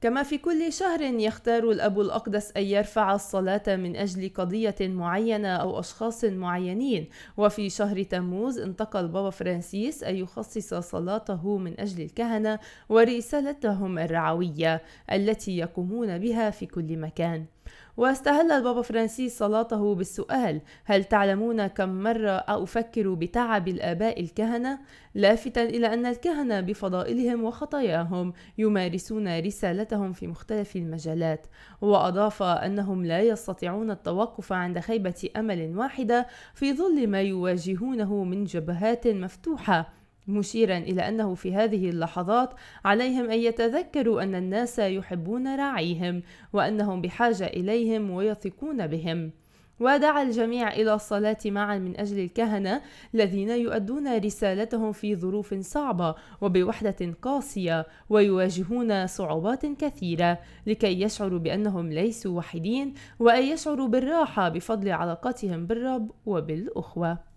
كما في كل شهر يختار الأب الأقدس أن يرفع الصلاة من أجل قضية معينة أو أشخاص معينين وفي شهر تموز انتقى البابا فرانسيس أن يخصص صلاته من أجل الكهنة ورسالتهم الرعوية التي يقومون بها في كل مكان واستهل البابا فرانسيس صلاته بالسؤال هل تعلمون كم مرة أفكر بتعب الآباء الكهنة؟ لافتا إلى أن الكهنة بفضائلهم وخطاياهم يمارسون رسالتهم في مختلف المجالات وأضاف أنهم لا يستطيعون التوقف عند خيبة أمل واحدة في ظل ما يواجهونه من جبهات مفتوحة مشيرا الى انه في هذه اللحظات عليهم ان يتذكروا ان الناس يحبون راعيهم وانهم بحاجه اليهم ويثقون بهم ودعا الجميع الى الصلاه معا من اجل الكهنه الذين يؤدون رسالتهم في ظروف صعبه وبوحده قاسيه ويواجهون صعوبات كثيره لكي يشعروا بانهم ليسوا وحيدين وان يشعروا بالراحه بفضل علاقتهم بالرب وبالاخوه